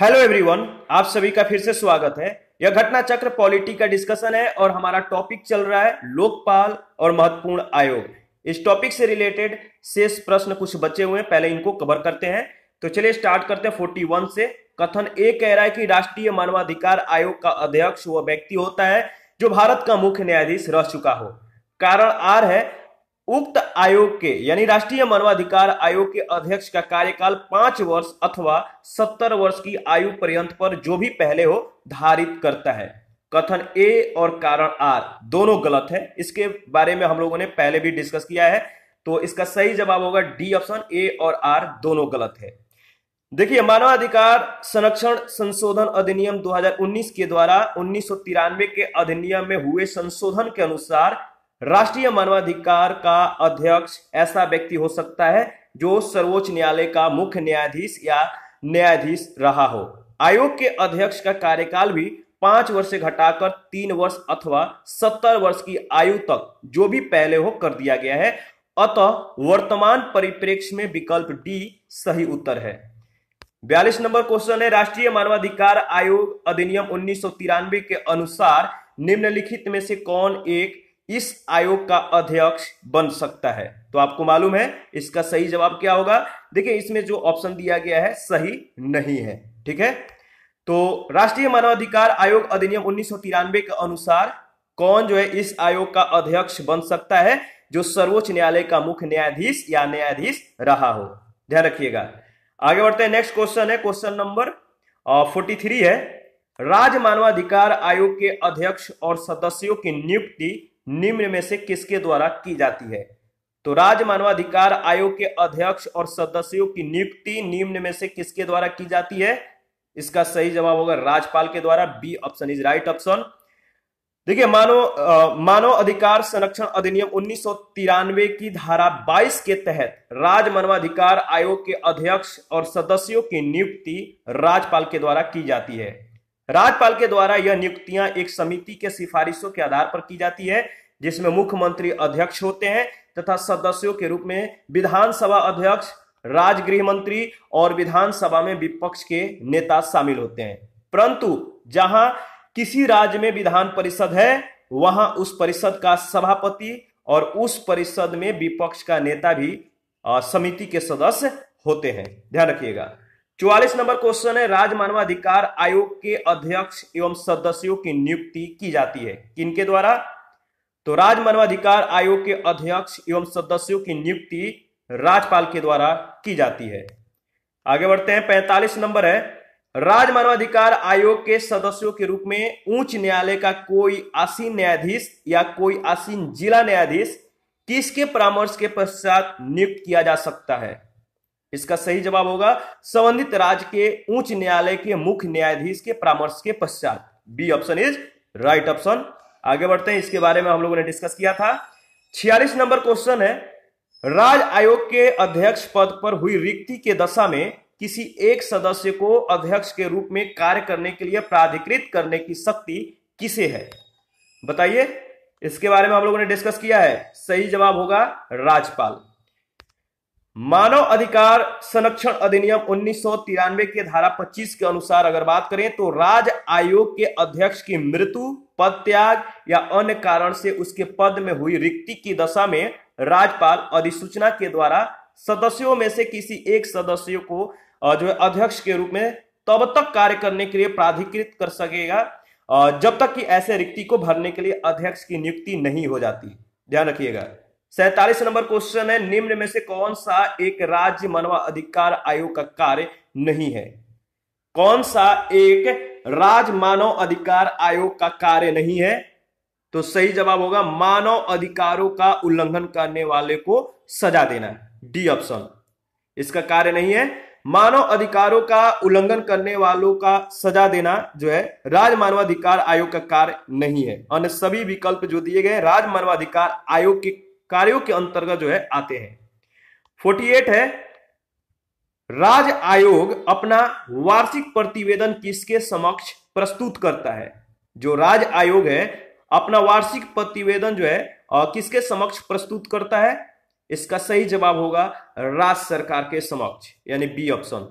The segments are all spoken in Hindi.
हेलो एवरीवन आप सभी का फिर से स्वागत है यह घटना चक्र पॉलिटी का डिस्कशन है और हमारा टॉपिक चल रहा है लोकपाल और महत्वपूर्ण आयोग इस टॉपिक से रिलेटेड शेष प्रश्न कुछ बचे हुए हैं पहले इनको कवर करते हैं तो चलिए स्टार्ट करते हैं 41 से कथन ए कह रहा है कि राष्ट्रीय मानवाधिकार आयोग का अध्यक्ष वह व्यक्ति होता है जो भारत का मुख्य न्यायाधीश रह चुका हो कारण आर है उक्त आयोग के यानी राष्ट्रीय मानवाधिकार आयोग के अध्यक्ष का कार्यकाल पांच वर्ष अथवा सत्तर वर्ष की आयु पर्यंत पर जो भी पहले हो धारित करता है कथन ए और कारण आर दोनों गलत है इसके बारे में हम लोगों ने पहले भी डिस्कस किया है तो इसका सही जवाब होगा डी ऑप्शन ए और आर दोनों गलत है देखिए मानवाधिकार संरक्षण संशोधन अधिनियम 2019 के द्वारा उन्नीस के अधिनियम में हुए संशोधन के अनुसार राष्ट्रीय मानवाधिकार का अध्यक्ष ऐसा व्यक्ति हो सकता है जो सर्वोच्च न्यायालय का मुख्य न्यायाधीश या न्यायाधीश रहा हो आयोग के अध्यक्ष का कार्यकाल भी पांच वर्ष से घटाकर तीन वर्ष अथवा सत्तर वर्ष की आयु तक जो भी पहले हो कर दिया गया है अतः वर्तमान परिप्रेक्ष्य में विकल्प डी सही उत्तर है बयालीस नंबर क्वेश्चन है राष्ट्रीय मानवाधिकार आयोग अधिनियम उन्नीस के अनुसार निम्नलिखित में से कौन एक इस आयोग का अध्यक्ष बन सकता है तो आपको मालूम है इसका सही जवाब क्या होगा देखिए इसमें जो ऑप्शन दिया गया है सही नहीं है ठीक है तो राष्ट्रीय मानवाधिकार आयोग अधिनियम उन्नीस के अनुसार कौन जो है इस आयोग का अध्यक्ष बन सकता है जो सर्वोच्च न्यायालय का मुख्य न्यायाधीश या न्यायाधीश रहा हो ध्यान रखिएगा आगे बढ़ते हैं नेक्स्ट क्वेश्चन है क्वेश्चन नंबर फोर्टी थ्री है राज्य मानवाधिकार आयोग के अध्यक्ष और सदस्यों की नियुक्ति निम्न में से किसके द्वारा की जाती है तो राज्य मानवाधिकार आयोग के अध्यक्ष और सदस्यों की नियुक्ति निम्न में से किसके द्वारा की जाती है इसका सही जवाब होगा राज्यपाल के द्वारा B option is right option देखिए मानव मानव अधिकार संरक्षण अधिनियम उन्नीस की धारा 22 के तहत राज्य मानवाधिकार आयोग के अध्यक्ष और सदस्यों की नियुक्ति राज्यपाल के द्वारा की जाती है राज्यपाल के द्वारा यह नियुक्तियां एक समिति के सिफारिशों के आधार पर की जाती है जिसमें मुख्यमंत्री अध्यक्ष होते हैं तथा सदस्यों के रूप में विधानसभा अध्यक्ष राजगृह मंत्री और विधानसभा में विपक्ष के नेता शामिल होते हैं परंतु जहां किसी राज्य में विधान परिषद है वहां उस परिषद का सभापति और उस परिषद में विपक्ष का नेता भी समिति के सदस्य होते हैं ध्यान रखिएगा चौवालीस नंबर क्वेश्चन है राज्य मानवाधिकार आयोग के अध्यक्ष एवं सदस्यों की नियुक्ति की जाती है किनके द्वारा तो राज्य मानवाधिकार आयोग के अध्यक्ष एवं सदस्यों की नियुक्ति राज्यपाल के द्वारा की जाती है आगे बढ़ते हैं पैंतालीस नंबर है राज्य मानवाधिकार आयोग के सदस्यों के रूप में उच्च न्यायालय का कोई आसीन न्यायाधीश या कोई आसीन जिला न्यायाधीश किसके परामर्श के पश्चात नियुक्त किया जा सकता है इसका सही जवाब होगा संबंधित राज्य के उच्च न्यायालय के मुख्य न्यायाधीश के परामर्श के पश्चात B option is right option आगे बढ़ते हैं इसके बारे में हम लोगों ने डिस्कस किया था छियालीस नंबर क्वेश्चन है राज आयोग के अध्यक्ष पद पर हुई रिक्ति के दशा में किसी एक सदस्य को अध्यक्ष के रूप में कार्य करने के लिए प्राधिकृत करने की शक्ति किसे है बताइए इसके बारे में हम लोगों ने डिस्कस किया है सही जवाब होगा राज्यपाल मानव अधिकार संरक्षण अधिनियम उन्नीस के धारा 25 के अनुसार अगर बात करें तो राज आयोग के अध्यक्ष की मृत्यु पद त्याग या अन्य कारण से उसके पद में हुई रिक्ति की दशा में राज्यपाल अधिसूचना के द्वारा सदस्यों में से किसी एक सदस्य को जो है अध्यक्ष के रूप में तब तक कार्य करने के लिए प्राधिकृत कर सकेगा जब तक कि ऐसे रिक्ति को भरने के लिए अध्यक्ष की नियुक्ति नहीं हो जाती ध्यान रखिएगा सैतालीस नंबर क्वेश्चन है निम्न में से कौन सा एक राज्य मानवाधिकार आयोग का कार्य नहीं है कौन सा एक राज्य मानव अधिकार आयोग का कार्य नहीं है तो सही जवाब होगा मानव अधिकारों का उल्लंघन करने वाले को सजा देना डी ऑप्शन इसका कार्य नहीं है मानव अधिकारों का उल्लंघन करने वालों का सजा देना जो है राज्य मानवाधिकार आयोग का कार्य नहीं है अन्य सभी विकल्प जो दिए गए राज्य मानवाधिकार आयोग के कार्यों के अंतर्गत जो है आते हैं 48 है राज आयोग अपना वार्षिक प्रतिवेदन किसके समक्ष प्रस्तुत करता है जो राज आयोग है अपना वार्षिक प्रतिवेदन जो है किसके समक्ष प्रस्तुत करता है इसका सही जवाब होगा राज्य सरकार के समक्ष यानी बी ऑप्शन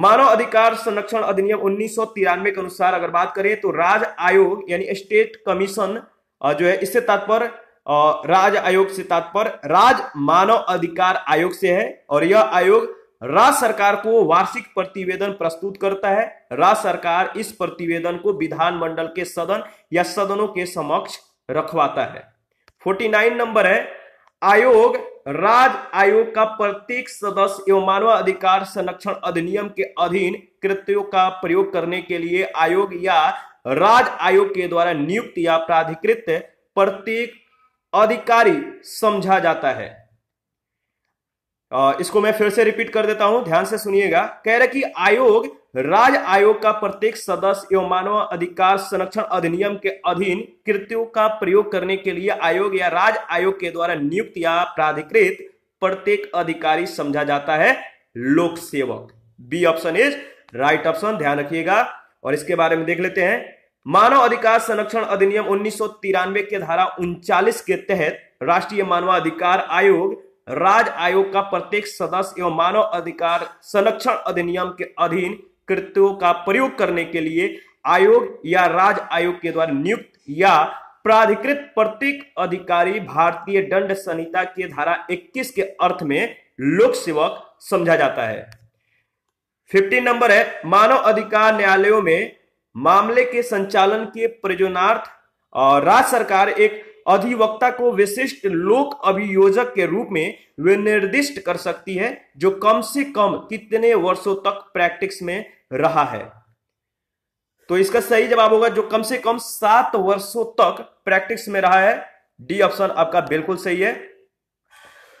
मानव अधिकार संरक्षण अधिनियम उन्नीस के अनुसार अगर बात करें तो राज आयोग यानी स्टेट कमीशन जो है इससे तात्पर्य राज आयोग से तात्पर्य राज मानव अधिकार आयोग से है और यह आयोग राज्य सरकार को वार्षिक प्रतिवेदन प्रस्तुत करता है राज्य सरकार इस प्रतिवेदन को विधानमंडल के सदन या सदनों के समक्ष रखवाता है 49 नंबर है आयोग राज आयोग का प्रत्येक सदस्य एवं मानव अधिकार संरक्षण अधिनियम के अधीन कृत्यो का प्रयोग करने के लिए आयोग या राज आयोग के द्वारा नियुक्त या प्राधिकृत प्रत्येक अधिकारी समझा जाता है इसको मैं फिर से रिपीट कर देता हूं ध्यान से सुनिएगा कह रहे कि आयोग राज आयोग का प्रत्येक सदस्य एवं मानव अधिकार संरक्षण अधिनियम के अधीन कृत्यों का प्रयोग करने के लिए आयोग या राज आयोग के द्वारा नियुक्त या प्राधिकृत प्रत्येक अधिकारी समझा जाता है लोक सेवक B option is right option ध्यान रखिएगा और इसके बारे में देख लेते हैं मानव अधिकार संरक्षण अधिनियम उन्नीस के धारा उनचालीस के तहत राष्ट्रीय मानवाधिकार आयोग राज आयोग का प्रत्येक सदस्य एवं मानव अधिकार संरक्षण अधिनियम के अधीन कृत्यों का प्रयोग करने के लिए आयोग या राज आयोग के द्वारा नियुक्त या प्राधिकृत प्रत्येक अधिकारी भारतीय दंड संहिता के धारा 21 के अर्थ में लोक सेवक समझा जाता है 15 नंबर है मानव अधिकार न्यायालयों में मामले के संचालन के प्रयोजनार्थ राज्य सरकार एक अधिवक्ता को विशिष्ट लोक अभियोजक के रूप में विनिर्दिष्ट कर सकती है जो कम से कम कितने वर्षों तक प्रैक्टिस में रहा है तो इसका सही जवाब होगा जो कम से कम सात वर्षों तक प्रैक्टिस में रहा है डी ऑप्शन आपका बिल्कुल सही है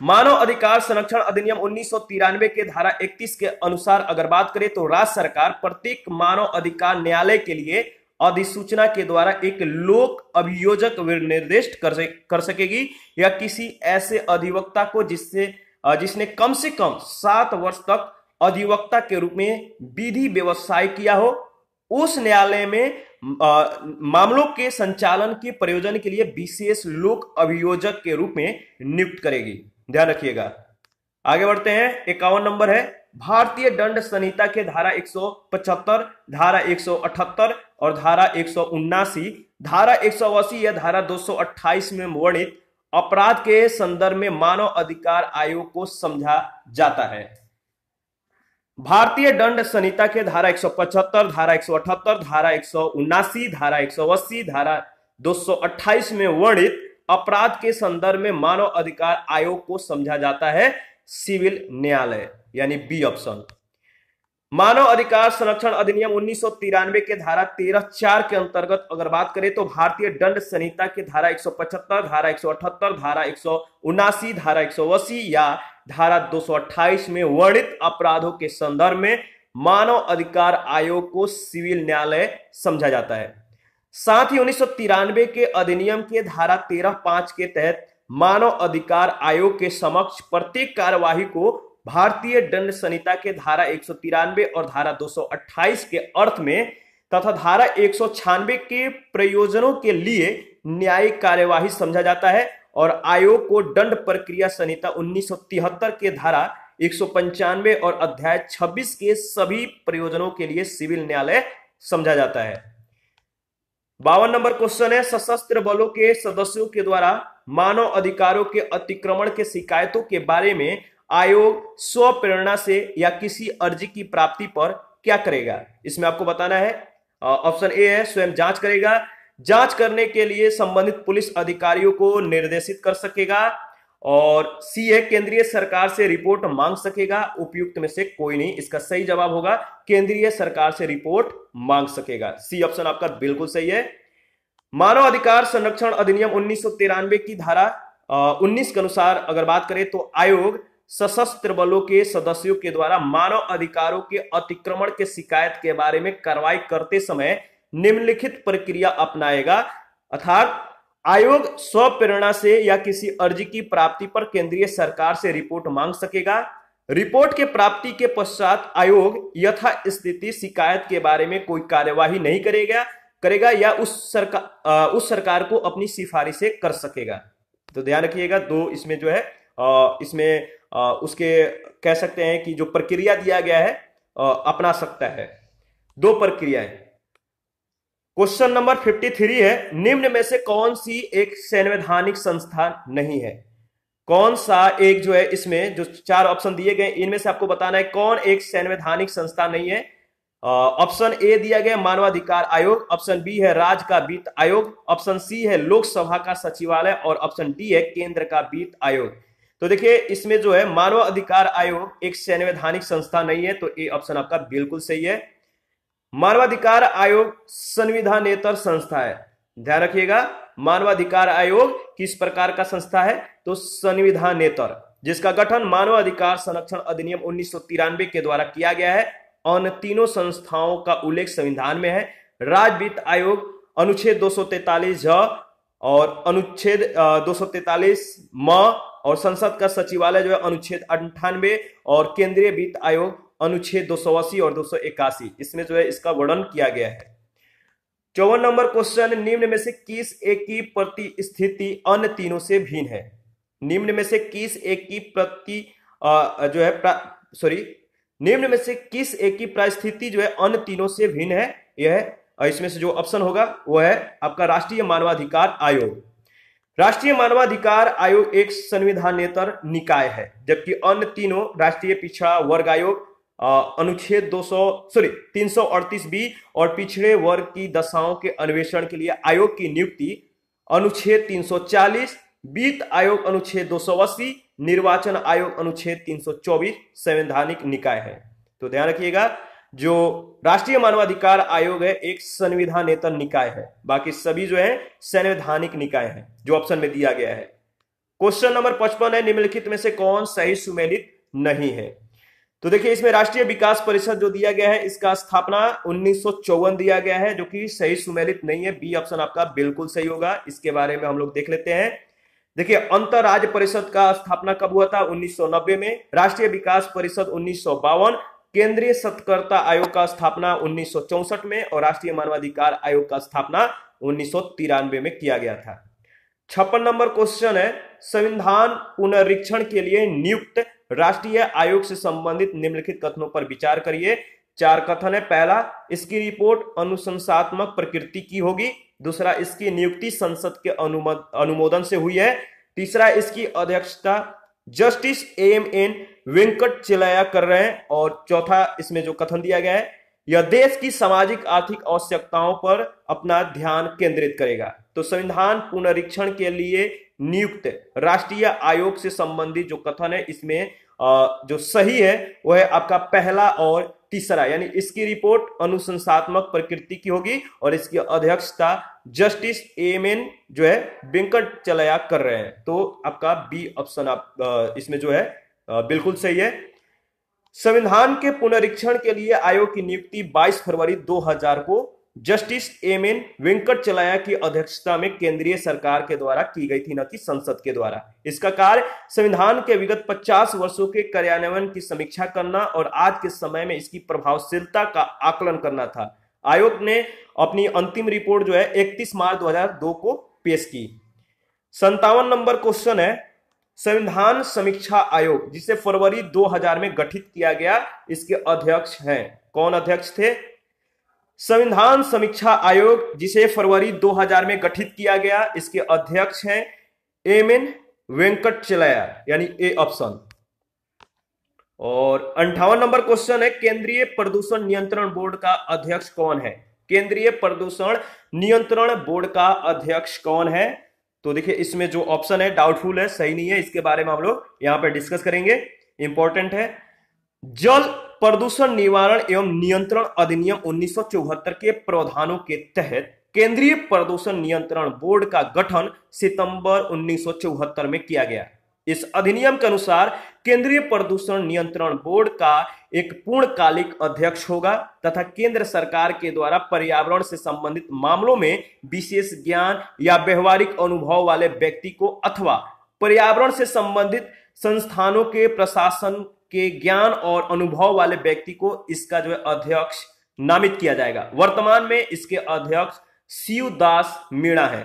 मानव अधिकार संरक्षण अधिनियम उन्नीस के धारा 31 के अनुसार अगर बात करें तो राज्य सरकार प्रत्येक मानव अधिकार न्यायालय के लिए अधिसूचना के द्वारा एक लोक अभियोजक निर्दिष्ट कर, कर सकेगी या किसी ऐसे अधिवक्ता को जिससे जिसने कम से कम सात वर्ष तक अधिवक्ता के रूप में विधि व्यवसाय किया हो उस न्यायालय में आ, मामलों के संचालन के प्रयोजन के लिए विशेष लोक अभियोजक के रूप में नियुक्त करेगी ध्यान रखिएगा आगे बढ़ते हैं इक्यावन नंबर है भारतीय दंड संहिता के धारा 175, धारा 178 और धारा एक धारा एक या धारा 228 में वर्णित अपराध के संदर्भ में मानव अधिकार आयोग को समझा जाता है भारतीय दंड संहिता के धारा 175, धारा 178, धारा एक धारा एक धारा 228 में वर्णित अपराध के संदर्भ में मानव अधिकार आयोग को समझा जाता है सिविल न्यायालय यानी बी ऑप्शन मानव अधिकार संरक्षण अधिनियम उन्नीस के धारा तेरह चार के अंतर्गत अगर बात करें तो भारतीय दंड संहिता के धारा 175, धारा 178, धारा एक धारा एक या धारा 228 में वर्णित अपराधों के संदर्भ में मानव अधिकार आयोग को सिविल न्यायालय समझा जाता है साथ ही उन्नीस के अधिनियम के धारा तेरह पांच के तहत मानव अधिकार आयोग के समक्ष प्रत्येक कार्यवाही को भारतीय दंड संहिता के धारा एक और धारा 228 के अर्थ में तथा धारा एक के प्रयोजनों के लिए न्यायिक कार्यवाही समझा जाता है और आयोग को दंड प्रक्रिया संहिता उन्नीस के धारा एक और अध्याय 26 के सभी प्रयोजनों के लिए सिविल न्यायालय समझा जाता है बावन नंबर क्वेश्चन है सशस्त्र बलों के सदस्यों के द्वारा मानव अधिकारों के अतिक्रमण के शिकायतों के बारे में आयोग स्व प्रेरणा से या किसी अर्जी की प्राप्ति पर क्या करेगा इसमें आपको बताना है ऑप्शन ए है स्वयं जांच करेगा जांच करने के लिए संबंधित पुलिस अधिकारियों को निर्देशित कर सकेगा और सीए केंद्रीय सरकार से रिपोर्ट मांग सकेगा उपयुक्त में से कोई नहीं इसका सही जवाब होगा केंद्रीय सरकार से रिपोर्ट मांग सकेगा सी ऑप्शन आपका बिल्कुल सही है मानव अधिकार संरक्षण अधिनियम उन्नीस की धारा उन्नीस के अनुसार अगर बात करें तो आयोग सशस्त्र बलों के सदस्यों के द्वारा मानव अधिकारों के अतिक्रमण के शिकायत के बारे में कार्रवाई करते समय निम्नलिखित प्रक्रिया अपनाएगा अर्थात आयोग स्वप्रेरणा से या किसी अर्जी की प्राप्ति पर केंद्रीय सरकार से रिपोर्ट मांग सकेगा रिपोर्ट के प्राप्ति के पश्चात आयोग यथा स्थिति शिकायत के बारे में कोई कार्यवाही नहीं करेगा करेगा या उस सरकार उस सरकार को अपनी सिफारिशें कर सकेगा तो ध्यान रखिएगा दो इसमें जो है इसमें उसके कह सकते हैं कि जो प्रक्रिया दिया गया है अपना सकता है दो प्रक्रियाएं क्वेश्चन नंबर 53 है निम्न में से कौन सी एक संवैधानिक संस्था नहीं है कौन सा एक जो है इसमें जो चार ऑप्शन दिए गए इनमें से आपको बताना है कौन एक संवैधानिक संस्था नहीं है ऑप्शन ए दिया गया मानवाधिकार आयोग ऑप्शन बी है राज्य का वित्त आयोग ऑप्शन सी है लोकसभा का सचिवालय और ऑप्शन डी है केंद्र का वित्त आयोग तो देखिए इसमें जो है मानव अधिकार आयोग एक संवैधानिक संस्था नहीं है तो ए ऑप्शन आपका बिल्कुल सही है मानवाधिकार आयोग संविधानेतर संस्था है ध्यान रखिएगा मानवाधिकार आयोग किस प्रकार का संस्था है तो संविधानेतर जिसका गठन मानवाधिकार संरक्षण अधिनियम उन्नीस के द्वारा किया गया है अन्य तीनों संस्थाओं का उल्लेख संविधान में है राज्य वित्त आयोग अनुच्छेद दो सौ और अनुच्छेद दो म और संसद का सचिवालय जो है अनुच्छेद अंठानवे और केंद्रीय वित्त आयोग अनुच्छेद दो और दो इसमें जो है इसका वर्णन किया गया है चौवन नंबर क्वेश्चन निम्न में से किस एक की प्रति स्थिति अन्य तीनों से भिन्न है निम्न में से किस एक की प्रति जो है सॉरी निम्न में से किस एक की परिस्थिति जो है अन्य तीनों से भिन्न है यह इसमें से जो ऑप्शन होगा वह है आपका राष्ट्रीय मानवाधिकार आयोग राष्ट्रीय मानवाधिकार आयोग एक संविधानेतर निकाय है जबकि अन्य तीनों राष्ट्रीय पिछड़ा वर्ग आयोग अनुच्छेद 200 सॉरी तीन बी और पिछड़े वर्ग की दशाओं के अन्वेषण के लिए आयोग की नियुक्ति अनुच्छेद 340 वित्त आयोग अनुच्छेद दो निर्वाचन आयोग अनुच्छेद 324 संवैधानिक निकाय है तो ध्यान रखिएगा जो राष्ट्रीय मानवाधिकार आयोग है एक संविधानेतर निकाय है बाकी सभी जो है संवैधानिक निकाय है जो ऑप्शन में दिया गया है क्वेश्चन नंबर पचपन है निम्नलिखित में से कौन सही सुमेलित नहीं है तो देखिए इसमें राष्ट्रीय विकास परिषद जो दिया गया है इसका स्थापना उन्नीस दिया गया है जो कि सही सुमेलित नहीं है बी ऑप्शन आपका बिल्कुल सही होगा इसके बारे में हम लोग देख लेते हैं देखिए अंतर राज्य परिषद का स्थापना कब हुआ था 1990 में राष्ट्रीय विकास परिषद उन्नीस केंद्रीय सतकर्ता आयोग का स्थापना उन्नीस में और राष्ट्रीय मानवाधिकार आयोग का स्थापना उन्नीस में किया गया था छप्पन नंबर क्वेश्चन है संविधान पुनरीक्षण के लिए नियुक्त राष्ट्रीय आयोग से संबंधित निम्नलिखित कथनों पर विचार करिए चार कथन है पहला इसकी रिपोर्ट अनुशंसात्मक प्रकृति की होगी दूसरा इसकी नियुक्ति संसद के अनुमोदन से हुई है तीसरा इसकी अध्यक्षता justice M N Venkatachaliah कर रहे हैं और चौथा इसमें जो कथन दिया गया है यह देश की सामाजिक आर्थिक आवश्यकताओं पर अपना ध्यान केंद्रित करेगा तो संविधान पुनरीक्षण के लिए नियुक्त राष्ट्रीय आयोग से संबंधित जो कथन है इसमें जो सही है वह है आपका पहला और तीसरा यानी इसकी रिपोर्ट अनुशंसात्मक प्रकृति की होगी और इसकी अध्यक्षता जस्टिस एम एन जो है वेंकट चलया कर रहे हैं तो आपका बी ऑप्शन आप इसमें जो है बिल्कुल सही है संविधान के पुनरीक्षण के लिए आयोग की नियुक्ति 22 फरवरी 2000 को जस्टिस एम एन वेंकट चलाया की अध्यक्षता में केंद्रीय सरकार के द्वारा की गई थी न कि संसद के द्वारा इसका कार्य संविधान के विगत 50 वर्षों के कार्यान्वयन की समीक्षा करना और आज के समय में इसकी प्रभावशीलता का आकलन करना था आयोग ने अपनी अंतिम रिपोर्ट जो है 31 मार्च 2002 को पेश की संतावन नंबर क्वेश्चन है संविधान समीक्षा आयोग जिसे फरवरी 2000 में गठित किया गया इसके अध्यक्ष हैं कौन अध्यक्ष थे संविधान समीक्षा आयोग जिसे फरवरी 2000 में गठित किया गया इसके अध्यक्ष हैं एम एन वेंकट चलाया यानी ए ऑप्शन और अंठावन नंबर क्वेश्चन है केंद्रीय प्रदूषण नियंत्रण बोर्ड का अध्यक्ष कौन है केंद्रीय प्रदूषण नियंत्रण बोर्ड का अध्यक्ष कौन है तो देखिए इसमें जो ऑप्शन है डाउटफुल है सही नहीं है इसके बारे में हम लोग यहां पर डिस्कस करेंगे इंपॉर्टेंट है जल प्रदूषण निवारण एवं नियंत्रण अधिनियम उन्नीस के प्रावधानों के तहत केंद्रीय प्रदूषण नियंत्रण बोर्ड का गठन सितंबर उन्नीस में किया गया इस अधिनियम के अनुसार केंद्रीय प्रदूषण नियंत्रण बोर्ड का एक पूर्णकालिक अध्यक्ष होगा तथा केंद्र सरकार के द्वारा पर्यावरण से संबंधित मामलों में विशेष ज्ञान या व्यवहारिक अनुभव वाले व्यक्ति को अथवा पर्यावरण से संबंधित संस्थानों के प्रशासन के ज्ञान और अनुभव वाले व्यक्ति को इसका जो है अध्यक्ष नामित किया जाएगा वर्तमान में इसके अध्यक्ष शिव दास मीणा है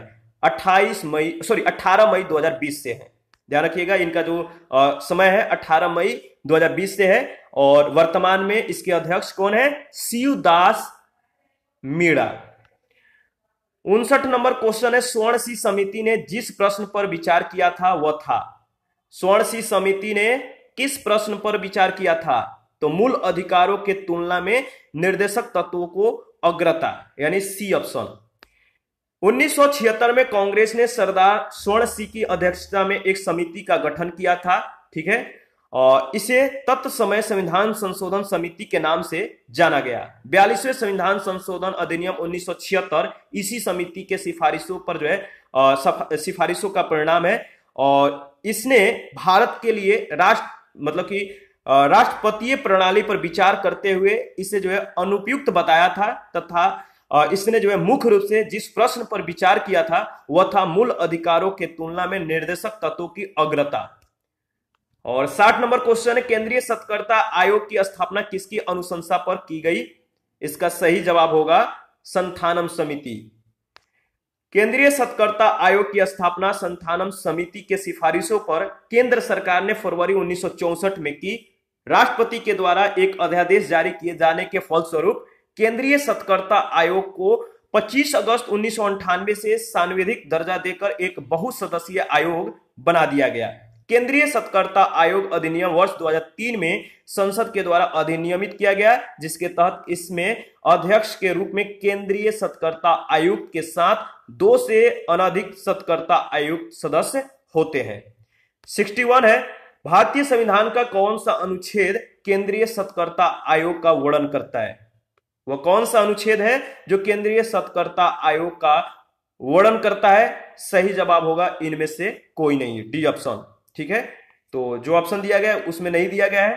28 मई सॉरी 18 मई 2020 से है ध्यान रखिएगा इनका जो आ, समय है 18 मई 2020 से है और वर्तमान में इसके अध्यक्ष कौन है शिव दास मीणा उनसठ नंबर क्वेश्चन है स्वर्ण सी समिति ने जिस प्रश्न पर विचार किया था वह था स्वर्ण सी समिति ने किस प्रश्न पर विचार किया था तो मूल अधिकारों के तुलना में निर्देशक तत्वों को अग्रता यानी सी ऑप्शन 1976 में कांग्रेस ने सरदार स्वर्ण सिंह की अध्यक्षता में एक समिति का गठन किया था ठीक है और इसे तत्समय संविधान संशोधन समिति के नाम से जाना गया बयालीसवें संविधान संशोधन अधिनियम 1976 इसी समिति के सिफारिशों पर जो है सिफारिशों का परिणाम है और इसने भारत के लिए राष्ट्र मतलब कि राष्ट्रपतीय प्रणाली पर विचार करते हुए इसे जो है अनुपयुक्त बताया था तथा इसने जो है मुख्य रूप से जिस प्रश्न पर विचार किया था वह था मूल अधिकारों के तुलना में निर्देशक तत्वों की अग्रता और साठ नंबर क्वेश्चन है केंद्रीय सतर्कता आयोग की स्थापना किसकी अनुशंसा पर की गई इसका सही जवाब होगा संथानम समिति केंद्रीय सतकर्ता आयोग की स्थापना संथानम समिति के सिफारिशों पर केंद्र सरकार ने फरवरी उन्नीस में की राष्ट्रपति के द्वारा एक अध्यादेश जारी किए जाने के फलस्वरूप केंद्रीय सतकर्ता आयोग को 25 अगस्त उन्नीस से सांविधिक दर्जा देकर एक बहुसदस्यीय आयोग बना दिया गया केंद्रीय सतर्कता आयोग अधिनियम वर्ष 2003 में संसद के द्वारा अधिनियमित किया गया जिसके तहत इसमें अध्यक्ष के रूप में केंद्रीय सतर्कता आयुक्त के साथ दो से अनाधिक सतर्कता आयुक्त सदस्य होते हैं 61 है भारतीय संविधान का कौन सा अनुच्छेद केंद्रीय सतर्कता आयोग का वर्णन करता है वह कौन सा अनुच्छेद है जो केंद्रीय सतर्कता आयोग का वर्णन करता है सही जवाब होगा इनमें से कोई नहीं डी ऑप्शन ठीक है तो जो ऑप्शन दिया गया है उसमें नहीं दिया गया है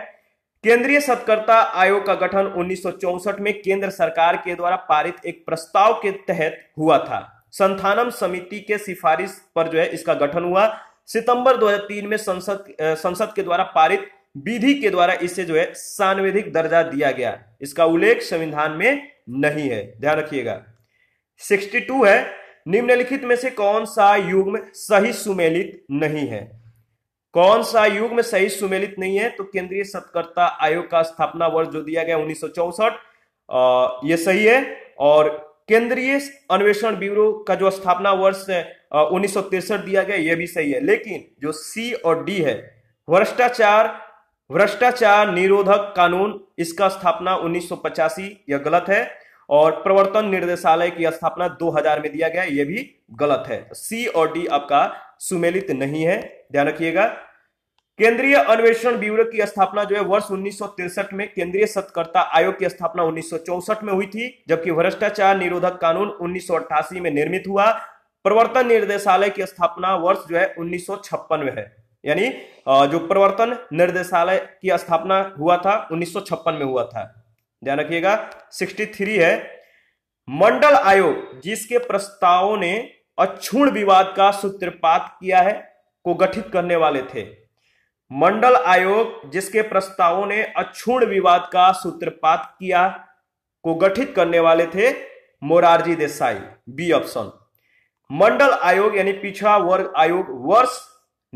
केंद्रीय सतकर्ता आयोग का गठन उन्नीस में केंद्र सरकार के द्वारा पारित एक प्रस्ताव के तहत हुआ था संथानम समिति के सिफारिश पर जो है इसका गठन हुआ सितंबर 2003 में संसद संसद के द्वारा पारित विधि के द्वारा इसे जो है सांविधिक दर्जा दिया गया इसका उल्लेख संविधान में नहीं है ध्यान रखिएगा 62 है निम्नलिखित में से कौन सा युग्म सही सुमेलित नहीं है कौन सा आयोग में सही सुमेलित नहीं है तो केंद्रीय सतकर्ता आयोग का स्थापना वर्ष जो दिया गया उन्नीस ये सही है और केंद्रीय अन्वेषण ब्यूरो का जो स्थापना वर्ष उन्नीस दिया गया यह भी सही है लेकिन जो सी और डी है भ्रष्टाचार भ्रष्टाचार निरोधक कानून इसका स्थापना उन्नीस यह गलत है और प्रवर्तन निर्देशालय की स्थापना 2000 में दिया गया यह भी गलत है तो सी और डी आपका सुमेलित नहीं है ध्यान रखिएगा केंद्रीय अन्वेषण ब्यूरो की स्थापना जो है वर्ष उन्नीस में केंद्रीय सतकर्ता आयोग की स्थापना 1964 में हुई थी जबकि भ्रष्टाचार निरोधक कानून उन्नीस में निर्मित हुआ प्रवर्तन निर्देशालय की स्थापना वर्ष जो है उन्नीस में है यानी जो प्रवर्तन निर्देशालय की स्थापना हुआ था उन्नीस में हुआ था ध्यान रखिएगा 63 है मंडल आयोग जिसके प्रस्तावों ने अक्षुण विवाद का सूत्रपात किया है को गठित करने वाले थे मंडल आयोग जिसके प्रस्तावों ने अक्षुण विवाद का सूत्रपात किया को गठित करने वाले थे मोरारजी देसाई बी ऑप्शन मंडल आयोग यानी पिछड़ा वर्ग आयोग वर्ष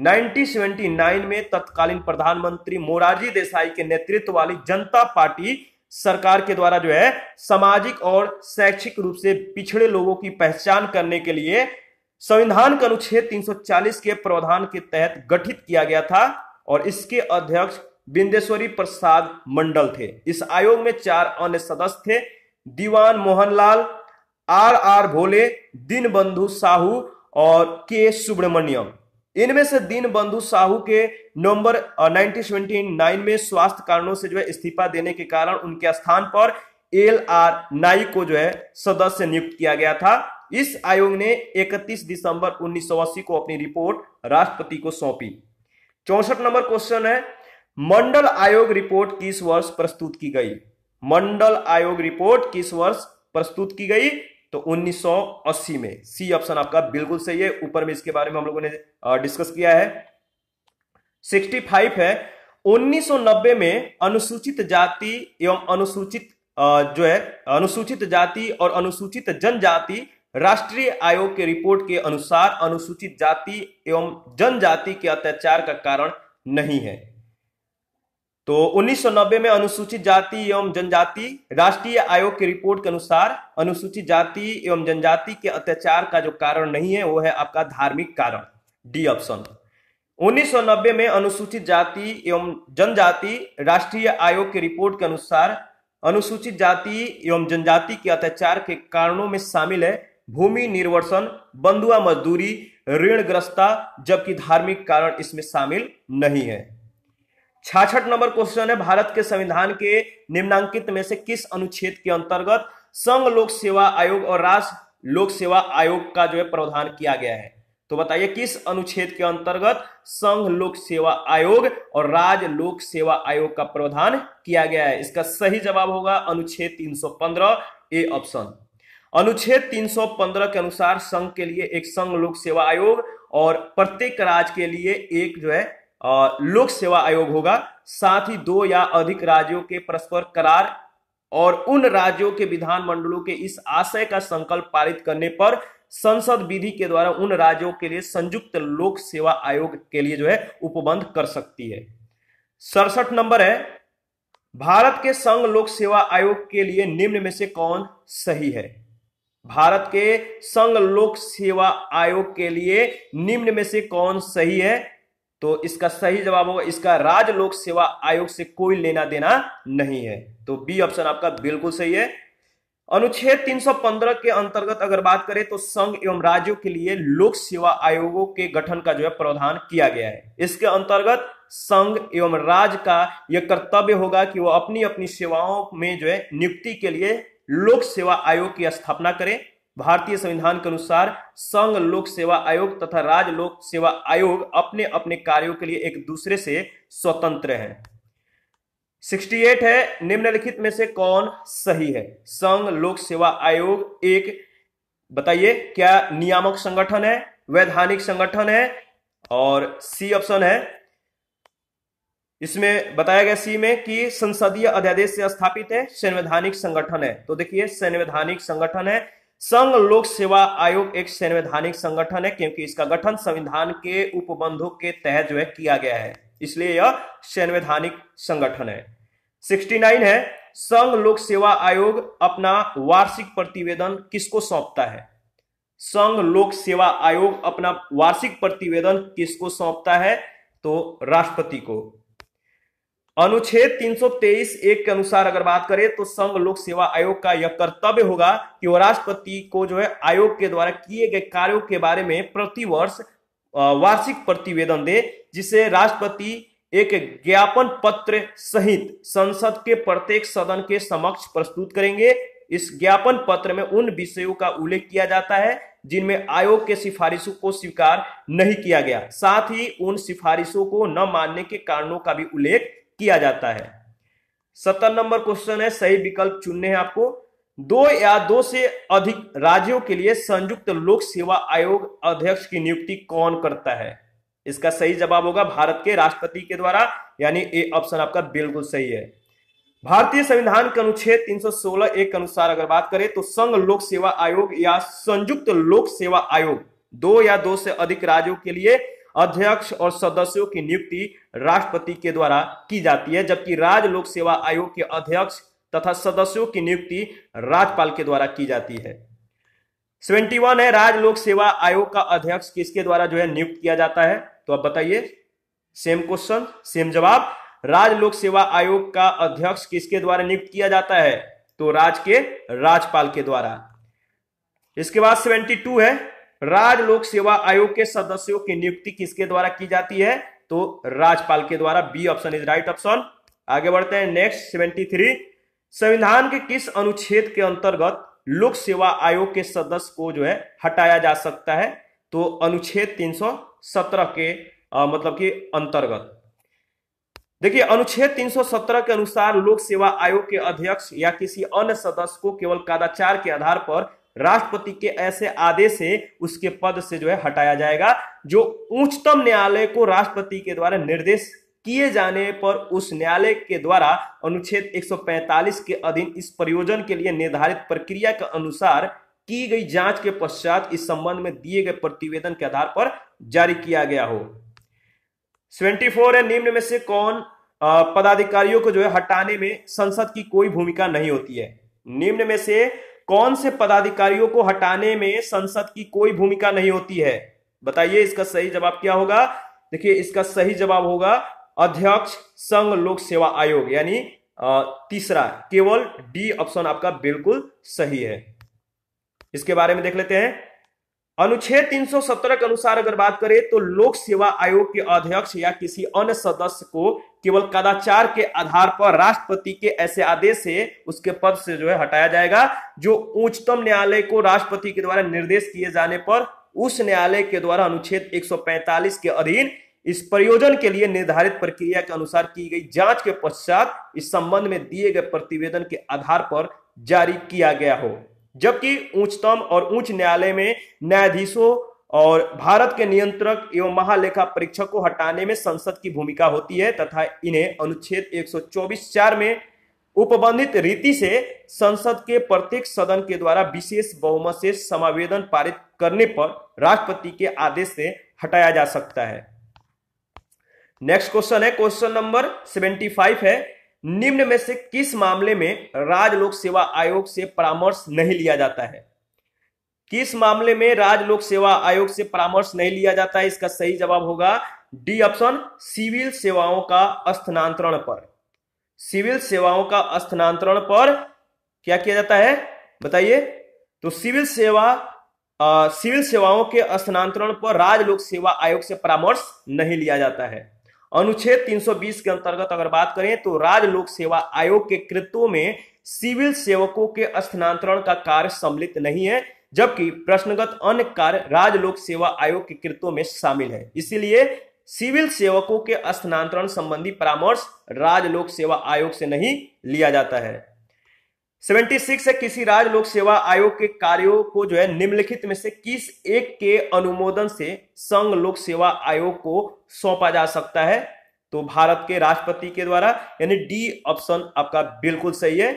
1979 में तत्कालीन प्रधानमंत्री मोरारजी देसाई के नेतृत्व वाली जनता पार्टी सरकार के द्वारा जो है सामाजिक और शैक्षिक रूप से पिछड़े लोगों की पहचान करने के लिए संविधान का अनुच्छेद 340 के प्रावधान के तहत गठित किया गया था और इसके अध्यक्ष बिंदेश्वरी प्रसाद मंडल थे इस आयोग में चार अन्य सदस्य थे दीवान मोहनलाल आर आर भोले दीन बंधु साहू और के सुब्रमण्यम इनमें से दीन बंधु साहू के नवंबर 1979 में स्वास्थ्य कारणों से जो है इस्तीफा देने के कारण उनके स्थान पर एल आर नाई को जो है सदस्य नियुक्त किया गया था इस आयोग ने 31 दिसंबर 1980 को अपनी रिपोर्ट राष्ट्रपति को सौंपी चौसठ नंबर क्वेश्चन है मंडल आयोग रिपोर्ट किस वर्ष प्रस्तुत की गई मंडल आयोग रिपोर्ट किस वर्ष प्रस्तुत की गई तो 1980 में सी ऑप्शन आपका बिल्कुल सही है ऊपर में इसके बारे में हम लोगों ने डिस्कस किया है 65 है 1990 में अनुसूचित जाति एवं अनुसूचित जो है अनुसूचित जाति और अनुसूचित जनजाति राष्ट्रीय आयोग के रिपोर्ट के अनुसार अनुसूचित जाति एवं जनजाति के अत्याचार का कारण नहीं है तो 1990 में अनुसूचित जाति एवं जनजाति राष्ट्रीय आयोग की रिपोर्ट के अनुसार अनुसूचित जाति एवं जनजाति के अत्याचार का जो कारण नहीं है वो है आपका धार्मिक कारण डी ऑप्शन 1990 में अनुसूचित जाति एवं जनजाति राष्ट्रीय आयोग की रिपोर्ट के अनुसार अनुसूचित जाति एवं जनजाति के अत्याचार के कारणों में शामिल है भूमि निर्वसन बंधुआ मजदूरी ग्रस्ता जबकि धार्मिक कारण इसमें शामिल नहीं है छाछठ नंबर क्वेश्चन है भारत के संविधान के निम्नांकित में से किस अनुच्छेद के अंतर्गत संघ लोक सेवा आयोग और राष्ट्र लोक सेवा आयोग का जो है प्रावधान किया गया है तो बताइए किस अनुच्छेद के अंतर्गत संघ लोक सेवा आयोग और राज्य लोक सेवा आयोग का प्रावधान किया गया है इसका सही जवाब होगा अनुच्छेद 315 ए ऑप्शन अनुच्छेद 315 के अनुसार संघ के लिए एक संघ लोक सेवा आयोग और प्रत्येक राज्य के लिए एक जो है लोक सेवा आयोग होगा साथ ही दो या अधिक राज्यों के परस्पर करार और उन राज्यों के विधान मंडलों के इस आशय का संकल्प पारित करने पर संसद विधि के द्वारा उन राज्यों के लिए संयुक्त लोक सेवा आयोग के लिए जो है उपबंध कर सकती है सड़सठ नंबर है भारत के संघ लोक सेवा आयोग के लिए निम्न में से कौन सही है भारत के संघ लोक सेवा आयोग के लिए निम्न में से कौन सही है तो इसका सही जवाब होगा इसका राज्य लोक सेवा आयोग से कोई लेना देना नहीं है तो बी ऑप्शन आपका बिल्कुल सही है अनुच्छेद 315 के अंतर्गत अगर बात करें तो संघ एवं राज्यों के लिए लोक सेवा आयोगों के गठन का जो है प्रावधान किया गया है इसके अंतर्गत संघ एवं राज्य का यह कर्तव्य होगा कि वह अपनी अपनी सेवाओं में जो है नियुक्ति के लिए लोक सेवा आयोग की स्थापना करें भारतीय संविधान के अनुसार संघ लोक सेवा आयोग तथा राज्य लोक सेवा आयोग अपने अपने कार्यों के लिए एक दूसरे से स्वतंत्र हैं 68 है निम्नलिखित में से कौन सही है संघ लोक सेवा आयोग एक बताइए क्या नियामक संगठन है वैधानिक संगठन है और सी ऑप्शन है इसमें बताया गया सी में कि संसदीय अध्यादेश से स्थापित है संवैधानिक संगठन है तो देखिए संवैधानिक संगठन है संघ लोक सेवा आयोग एक संवैधानिक संगठन है क्योंकि इसका गठन संविधान के उपबंधों के तहत जो है किया गया है इसलिए यह संवैधानिक संगठन है 69 है संघ लोक सेवा आयोग अपना वार्षिक प्रतिवेदन किसको सौंपता है संघ लोक सेवा आयोग अपना वार्षिक प्रतिवेदन किसको सौंपता है तो राष्ट्रपति को अनुच्छेद 323 एक के अनुसार अगर बात करें तो संघ लोक सेवा आयोग का यह कर्तव्य होगा कि वह राष्ट्रपति को जो है आयोग के द्वारा किए गए कार्यों के बारे में प्रतिवर्ष वार्षिक प्रतिवेदन दे जिसे राष्ट्रपति एक ज्ञापन पत्र सहित संसद के प्रत्येक सदन के समक्ष प्रस्तुत करेंगे इस ज्ञापन पत्र में उन विषयों का उल्लेख किया जाता है जिनमें आयोग के सिफारिशों को स्वीकार नहीं किया गया साथ ही उन सिफारिशों को न मानने के कारणों का भी उल्लेख किया जाता है सत्तर नंबर क्वेश्चन है सही विकल्प चुनने हैं आपको दो या दो से अधिक राज्यों के लिए संयुक्त लोक सेवा आयोग अध्यक्ष की नियुक्ति कौन करता है इसका सही जवाब होगा भारत के राष्ट्रपति के द्वारा यानी ए ऑप्शन आपका बिल्कुल सही है भारतीय संविधान के अनुच्छेद 316 सोलह के अनुसार अगर बात करें तो संघ लोक सेवा आयोग या संयुक्त लोक सेवा आयोग दो या दो से अधिक राज्यों के लिए अध्यक्ष और सदस्यों की नियुक्ति राष्ट्रपति के द्वारा की जाती है जबकि राज्य लोक सेवा आयोग के अध्यक्ष तथा सदस्यों की नियुक्ति राज्यपाल के द्वारा की जाती है सेवेंटी वन है राज्य लोक सेवा आयोग का अध्यक्ष किसके द्वारा जो है नियुक्त किया जाता है तो अब बताइए सेम क्वेश्चन सेम जवाब राज्य लोक सेवा आयोग का अध्यक्ष किसके द्वारा नियुक्त किया जाता है तो राज्य के राज्यपाल के द्वारा इसके बाद सेवेंटी टू है राज्य लोक सेवा आयोग के सदस्यों की नियुक्ति किसके द्वारा की जाती है तो राज्यपाल के द्वारा B option is right option आगे बढ़ते हैं नेक्स्ट सेवेंटी थ्री संविधान के किस अनुच्छेद के अंतर्गत लोक सेवा आयोग के सदस्य को जो है हटाया जा सकता है तो अनुच्छेद 317 के आ, मतलब कि अंतर्गत देखिए अनुच्छेद 317 के अनुसार लोक सेवा आयोग के अध्यक्ष या किसी अन्य सदस्य को केवल कदाचार के आधार पर राष्ट्रपति के ऐसे आदेश से उसके पद से जो है हटाया जाएगा जो उच्चतम न्यायालय को राष्ट्रपति के द्वारा निर्देश किए जाने पर उस न्यायालय के द्वारा अनुच्छेद 145 के अधीन इस प्रयोजन के लिए निर्धारित प्रक्रिया के अनुसार की गई जांच के पश्चात इस संबंध में दिए गए प्रतिवेदन के आधार पर जारी किया गया हो सेवेंटी फोर है निम्न में से कौन पदाधिकारियों को जो है हटाने में संसद की कोई भूमिका नहीं होती है निम्न में से कौन से पदाधिकारियों को हटाने में संसद की कोई भूमिका नहीं होती है बताइए इसका सही जवाब क्या होगा देखिए इसका सही जवाब होगा अध्यक्ष संघ लोक सेवा आयोग यानी तीसरा केवल डी ऑप्शन आपका बिल्कुल सही है इसके बारे में देख लेते हैं अनुच्छेद 317 के अनुसार अगर बात करें तो लोक सेवा आयोग के अध्यक्ष या किसी अन्य सदस्य को केवल कदाचार के आधार पर राष्ट्रपति के ऐसे आदेश से उसके पद से जो है हटाया जाएगा जो उच्चतम न्यायालय को राष्ट्रपति के द्वारा निर्देश किए जाने पर उस न्यायालय के द्वारा अनुच्छेद 145 के अधीन इस प्रयोजन के लिए निर्धारित प्रक्रिया के अनुसार की गई जांच के पश्चात इस संबंध में दिए गए प्रतिवेदन के आधार पर जारी किया गया हो जबकि उच्चतम और उच्च न्यायालय में न्यायाधीशों और भारत के नियंत्रक एवं महालेखा परीक्षक को हटाने में संसद की भूमिका होती है तथा इन्हें अनुच्छेद 124 चार में उपबंधित रीति से संसद के प्रत्येक सदन के द्वारा विशेष बहुमत से समावेदन पारित करने पर राष्ट्रपति के आदेश से हटाया जा सकता है नेक्स्ट क्वेश्चन है क्वेश्चन नंबर 75 है निम्न में से किस मामले में राज्य लोक सेवा आयोग से परामर्श नहीं लिया जाता है किस मामले में राज्य लोक सेवा आयोग से परामर्श नहीं लिया जाता है इसका सही जवाब होगा डी ऑप्शन सिविल सेवाओं का स्थानांतरण पर सिविल सेवाओं का स्थानांतरण पर क्या किया जाता है बताइए तो सिविल सेवा सिविल सेवाओं के स्थानांतरण पर राज्य लोक सेवा आयोग से परामर्श नहीं लिया जाता है अनुच्छेद 320 के अंतर्गत अगर बात करें तो राज्य लोक सेवा आयोग के कृत्यों में सिविल सेवकों के स्थानांतरण का कार्य सम्मिलित नहीं है जबकि प्रश्नगत अन्य कार्य राज्य लोक सेवा आयोग के कृत्यों में शामिल है इसीलिए सिविल सेवकों के स्थानांतरण संबंधी परामर्श राज्य लोक सेवा आयोग से नहीं लिया जाता है 76 है किसी राज्य लोक सेवा आयोग के कार्यों को जो है निम्नलिखित में से किस एक के अनुमोदन से संघ लोक सेवा आयोग को सौंपा जा सकता है तो भारत के राष्ट्रपति के द्वारा यानी डी ऑप्शन आपका बिल्कुल सही है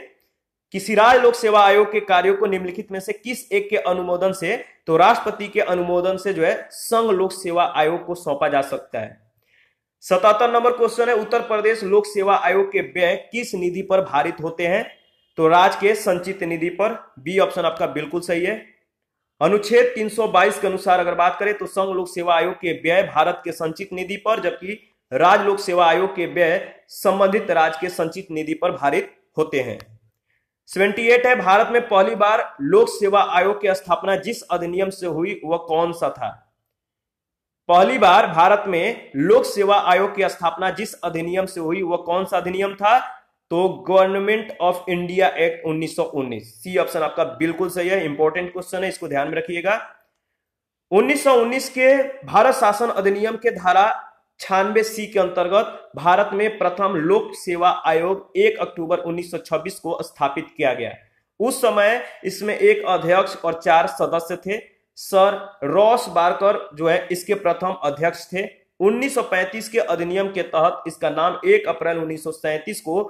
किसी राज्य लोक सेवा आयोग के कार्यों को निम्नलिखित में से किस एक के अनुमोदन से तो राष्ट्रपति के अनुमोदन से जो है संघ लोक सेवा आयोग को सौंपा जा सकता है सतहत्तर नंबर क्वेश्चन है उत्तर प्रदेश लोक सेवा आयोग के व्यय किस निधि पर भारित होते हैं तो राज्य के संचित निधि पर बी ऑप्शन आपका बिल्कुल सही है अनुच्छेद 322 के अनुसार अगर बात करें तो संघ लोक सेवा आयोग के व्यय भारत के संचित निधि पर जबकि राज्य लोक सेवा आयोग के व्यय संबंधित राज्य के संचित निधि पर भारित होते हैं 78 है भारत में पहली बार लोक सेवा आयोग की स्थापना जिस अधिनियम से हुई वह कौन सा था पहली बार भारत में लोक सेवा आयोग की स्थापना जिस अधिनियम से हुई वह कौन सा अधिनियम था तो government of India act 1919 C option आपका बिल्कुल सही है इंपॉर्टेंट क्वेश्चन है इसको ध्यान में रखिएगा 1919 के भारत शासन अधिनियम के धारा छानवे सी के अंतर्गत भारत में प्रथम लोक सेवा आयोग 1 अक्टूबर 1926 को स्थापित किया गया उस समय इसमें एक अध्यक्ष और चार सदस्य थे सर रॉस बार्कर जो है इसके प्रथम अध्यक्ष थे 1935 के अधिनियम के तहत इसका नाम 1 अप्रैल 1937 को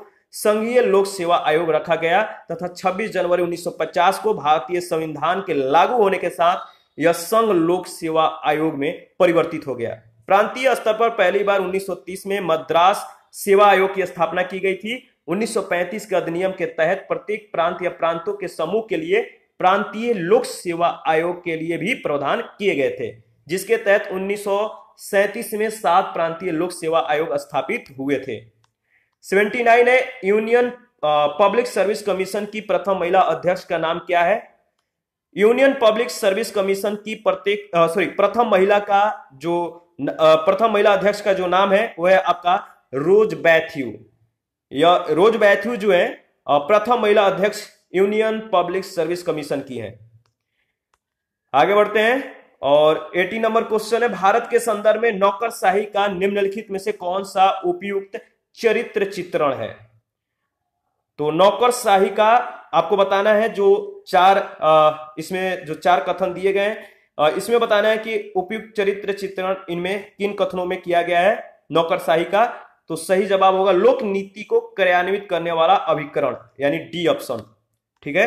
संघीय लोक सेवा आयोग रखा गया तथा 26 जनवरी 1950 को भारतीय संविधान के लागू होने के साथ यह संघ लोक सेवा आयोग में परिवर्तित हो गया प्रांतीय स्तर पर पहली बार 1930 में मद्रास सेवा आयोग की स्थापना की गई थी 1935 के अधिनियम के तहत प्रत्येक प्रांत या प्रांतों के समूह के लिए प्रांतीय लोक सेवा आयोग के लिए भी प्रावधान किए गए थे जिसके तहत उन्नीस में सात प्रांतीय लोक सेवा आयोग स्थापित हुए थे 79 है यूनियन पब्लिक सर्विस कमीशन की प्रथम महिला अध्यक्ष का नाम क्या है यूनियन पब्लिक सर्विस कमीशन की प्रत्येक सॉरी प्रथम महिला का जो प्रथम महिला अध्यक्ष का जो नाम है वह है आपका रोज बैथ्यू या रोज बैथ्यू जो है प्रथम महिला अध्यक्ष यूनियन पब्लिक सर्विस कमीशन की है आगे बढ़ते हैं और 80 नंबर क्वेश्चन है भारत के संदर्भ में नौकरशाही का निम्नलिखित में से कौन सा उपयुक्त चरित्र चित्रण है तो नौकरशाही का आपको बताना है जो चार इसमें जो चार कथन दिए गए हैं इसमें बताना है कि उपयुक्त चरित्र चित्रण इनमें किन कथनों में किया गया है नौकरशाही का तो सही जवाब होगा लोक नीति को क्रियान्वित करने वाला अभिकरण यानी डी ऑप्शन ठीक है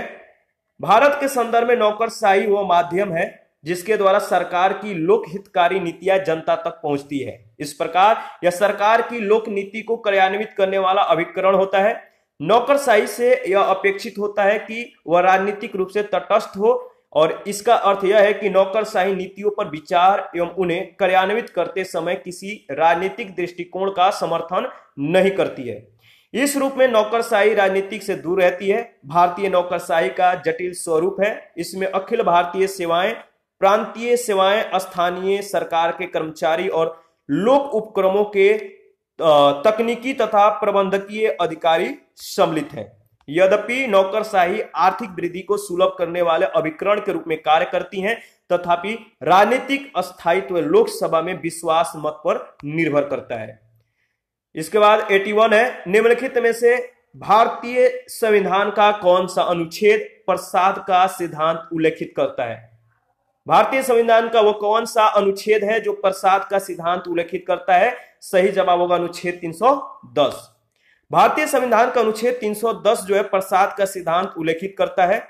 भारत के संदर्भ में नौकरशाही वो माध्यम है जिसके द्वारा सरकार की लोक हितकारी नीतियां जनता तक पहुंचती है इस प्रकार यह सरकार की लोक नीति को क्रियान्वित करने वाला अभिकरण होता है नौकरशाही से यह अपेक्षित होता है कि वह राजनीतिक रूप से तटस्थ हो और इसका अर्थ यह है कि नौकरशाही नीतियों पर विचार एवं उन्हें कार्यान्वित करते समय किसी राजनीतिक दृष्टिकोण का समर्थन नहीं करती है इस रूप में नौकरशाही राजनीतिक से दूर रहती है भारतीय नौकरशाही का जटिल स्वरूप है इसमें अखिल भारतीय सेवाएं प्रांतीय सेवाएं स्थानीय सरकार के कर्मचारी और लोक उपक्रमों के तकनीकी तथा प्रबंधकीय अधिकारी सम्मिलित है यद्यपि नौकरशाही आर्थिक वृद्धि को सुलभ करने वाले अभिकरण के रूप में कार्य करती है तथापि राजनीतिक अस्थायित्व लोकसभा में विश्वास मत पर निर्भर करता है इसके बाद 81 है निम्नलिखित में से भारतीय संविधान का कौन सा अनुच्छेद प्रसाद का सिद्धांत उल्लेखित करता है भारतीय संविधान का वो कौन सा अनुच्छेद है जो प्रसाद का सिद्धांत उल्लेखित करता है सही जवाब होगा अनुच्छेद 310 भारतीय संविधान का अनुच्छेद 310 जो है प्रसाद का सिद्धांत उल्लेखित करता है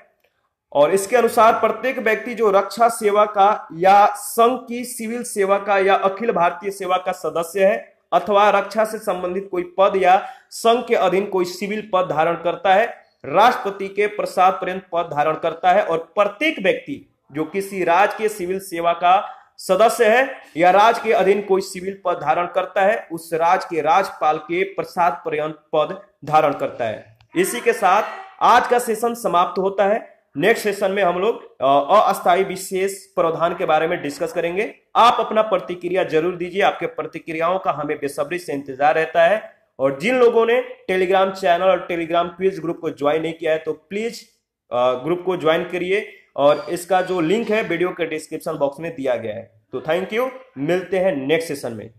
और इसके अनुसार प्रत्येक व्यक्ति जो रक्षा सेवा का या संघ की सिविल सेवा का या अखिल भारतीय सेवा का सदस्य है अथवा रक्षा से संबंधित कोई पद या संघ के अधीन कोई सिविल पद धारण करता है राष्ट्रपति के प्रसाद पर्यंत पद धारण करता है और प्रत्येक व्यक्ति जो किसी राज्य के सिविल सेवा का सदस्य है या राज के अधीन कोई सिविल पद धारण करता है उस राज के राजपाल के प्रसाद पर्यंत पद धारण करता है इसी के साथ आज का सेशन समाप्त होता है नेक्स्ट सेशन में हम लोग अस्थायी विशेष प्रावधान के बारे में डिस्कस करेंगे आप अपना प्रतिक्रिया जरूर दीजिए आपके प्रतिक्रियाओं का हमें बेसब्री से इंतजार रहता है और जिन लोगों ने टेलीग्राम चैनल और टेलीग्राम क्विज ग्रुप को ज्वाइन नहीं किया है तो प्लीज ग्रुप को ज्वाइन करिए और इसका जो लिंक है वीडियो के डिस्क्रिप्शन बॉक्स में दिया गया है तो थैंक यू मिलते हैं नेक्स्ट सेशन में